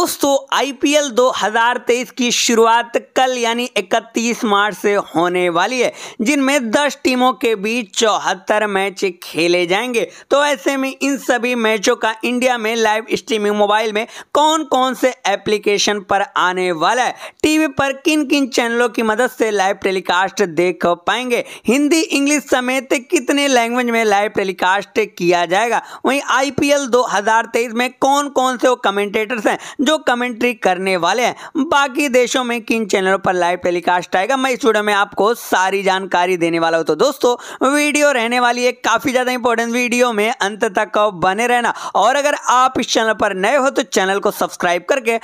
दोस्तों आईपीएल 2023 की शुरुआत कल यानी 31 मार्च से होने वाली है जिनमें 10 टीमों के बीच चौहत्तर मैच खेले जाएंगे तो ऐसे में इन सभी मैचों का इंडिया में लाइव स्ट्रीमिंग मोबाइल में कौन कौन से एप्लीकेशन पर आने वाला है टीवी पर किन किन चैनलों की मदद से लाइव टेलीकास्ट देख पाएंगे हिंदी इंग्लिश समेत कितने लैंग्वेज में लाइव टेलीकास्ट किया जाएगा वहीं आई पी में कौन कौन से वो कमेंटेटर्स हैं जो कमेंट्री करने वाले हैं बाकी देशों में किन चैनलों पर लाइव टेलीकास्ट आएगा मैं इस वीडियो में आपको सारी जानकारी देने वाला हूं तो दोस्तों वीडियो रहने वाली है काफ़ी ज़्यादा इंपॉर्टेंट वीडियो में अंत तक बने रहना और अगर आप इस चैनल पर नए हो तो चैनल को सब्सक्राइब करके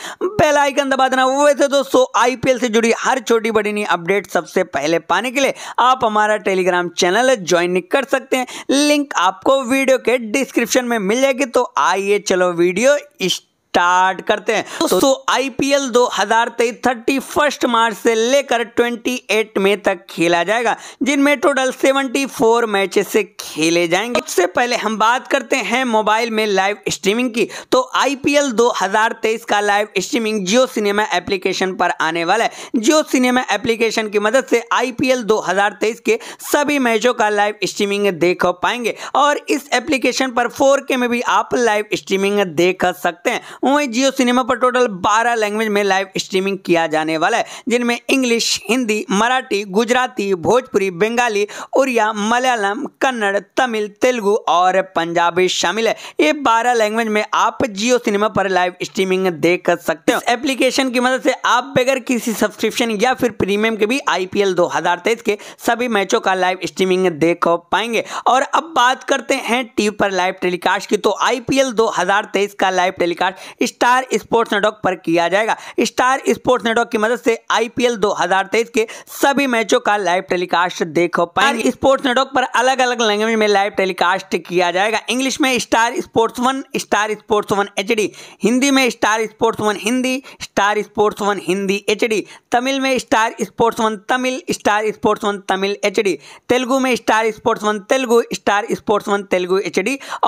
बेल आइकन दबा देना वैसे दोस्तों आईपीएल से जुड़ी हर छोटी बड़ी नई अपडेट सबसे पहले पाने के लिए आप हमारा टेलीग्राम चैनल ज्वाइन कर सकते हैं लिंक आपको वीडियो के डिस्क्रिप्शन में मिल जाएगी तो आइए चलो वीडियो इस स्टार्ट करते हैं दोस्तों आईपीएल 2023 फर्स्ट मार्च से लेकर 28 मई तक खेला जाएगा जिनमें टोटल 74 मैचेस से खेले जाएंगे सबसे पहले हम बात करते हैं मोबाइल में लाइव स्ट्रीमिंग की तो आईपीएल 2023 का live streaming Jio cinema application पर आने वाला है जियो सिनेमा एप्लीकेशन की मदद से आईपीएल 2023 के सभी मैचों का लाइव स्ट्रीमिंग देख पाएंगे और इस एप्लीकेशन पर फोर में भी आप लाइव स्ट्रीमिंग देख सकते हैं वहीं जियो सिनेमा पर टोटल बारह लैंग्वेज में लाइव स्ट्रीमिंग किया जाने वाला है जिनमें इंग्लिश हिंदी मराठी गुजराती भोजपुरी बंगाली उड़िया मलयालम कन्नड़ तमिल तेलुगु और पंजाबी शामिल है ये बारह लैंग्वेज में आप जियो सिनेमा पर लाइव स्ट्रीमिंग देख सकते हो एप्लीकेशन की मदद से आप बगैर किसी सब्सक्रिप्शन या फिर प्रीमियम के भी आईपीएल 2023 के सभी मैचों का लाइव स्ट्रीमिंग देख पाएंगे और अब बात करते हैं टीवी पर लाइव टेलीकास्ट की तो आईपीएल 2023 का live telecast Star Sports network पर किया जाएगा स्टार स्पोर्ट्स नेटवर्क की मदद से आईपीएल 2023 के सभी मैचों का लाइव टेलीकास्ट देख पाएंगे स्पोर्ट्स नेटवर्क पर अलग अलग लैंग्वेज लैंग्वेज में लाइव टेलीकास्ट किया जाएगा इंग्लिश में Star Sports one Star Sports one H Hindi में Star Sports one Hindi Star Sports one Hindi H Tamil में Star Sports one Tamil Star Sports one Tamil H Telugu में Star Sports one Telugu Star Sports one Telugu H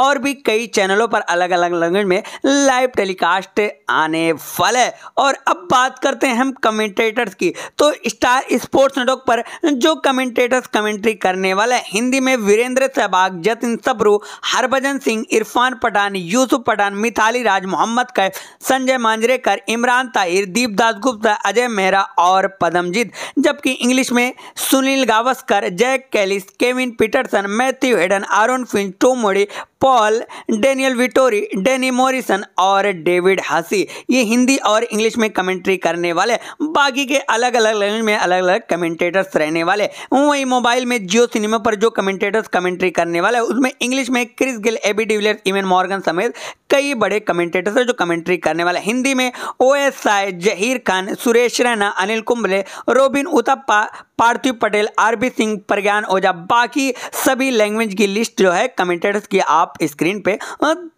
और भी कई चैनलों पर अलग अलग लैंग्वेज में लाइव टेलीकास्ट आने फल है और अब बात करते हैं हम कमेंटेटर्स की तो स्टार स्पोर्ट्स नेटवर्क पर जो कमेंटेटर्स कमेंट्री करने वाले हिंदी में वीरेंद्र मोहम्मद सहबाग जतिन सबरू हरभजन सिंह इरफान पठान यूसुफ पठान मिथाली राज मोहम्मद कैफ संजय मांजरेकर इमरान ताहिर दीपदास गुप्ता अजय मेहरा और पदमजीत जबकि इंग्लिश में Sunil Gavaskar Jack Kallis Kevin Pietersen Matthew Hayden Aaron Finch Tom Moody Paul Daniel Vettori Danny Morrison और डेविड हासी ये हिंदी और इंग्लिश में कमेंट्री करने वाले बाकी के अलग अलग लैंग्वेज में अलग अलग कमेंटेटर्स रहने वाले वहीं मोबाइल में जियो सिनेमा पर जो कमेंटेटर्स कमेंट्री करने वाले उसमें इंग्लिश में Chris Gayle AB de Villiers Eoin Morgan समेत कई बड़े कमेंटेटर्स हैं जो कमेंट्री करने वाले हिंदी में ओ एस आई जहीर खान सुरेश रैना अनिल कुंबले रोबिन उतप्पा पार्थिव पटेल आरबी सिंह प्रज्ञान ओझा बाकी सभी लैंग्वेज की लिस्ट जो है कमेंटेटर्स की आप आप स्क्रीन पे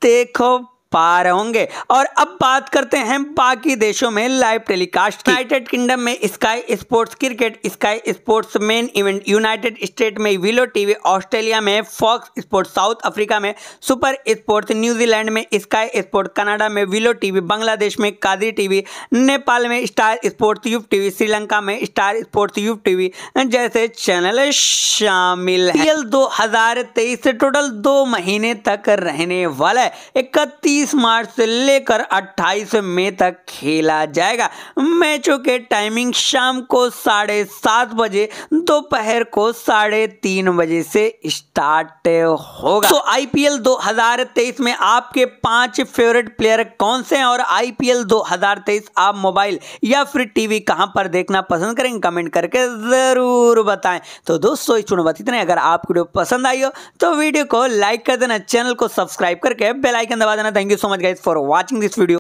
देखो पा रहे होंगे और अब बात करते हैं बाकी देशों में लाइव टेलीकास्ट यूनाइटेड किंगडम में Sky Sports cricket Sky Sports main event United State में विलो टीवी ऑस्ट्रेलिया में फॉक्स स्पोर्ट्स साउथ अफ्रीका में सुपर स्पोर्ट्स न्यूजीलैंड में स्काई स्पोर्ट कनाडा में विलो टीवी बांग्लादेश में कादरी टीवी नेपाल में Star Sports Yupp TV Sri Lanka में स्टार स्पोर्ट्स यूप टीवी जैसे चैनल शामिल है दो हजार तेईस टोटल दो महीने तक रहने वाला है इकतीस 20 मार्च से लेकर 28 मई तक खेला जाएगा मैचों के टाइमिंग शाम को साढ़े सात बजे दोपहर को साढ़े तीन बजे से स्टार्ट होगा तो आईपीएल 2023 में आपके पांच फेवरेट प्लेयर कौन से हैं और आईपीएल 2023 आप मोबाइल या फिर टीवी कहां पर देखना पसंद करेंगे कमेंट करके जरूर बताएं तो दोस्तों इस चुनौती इतने अगर आप वीडियो पसंद आई हो तो वीडियो को लाइक कर देना चैनल को सब्सक्राइब करके बेलाइकन दबा देना thank thank you so much guys for watching this video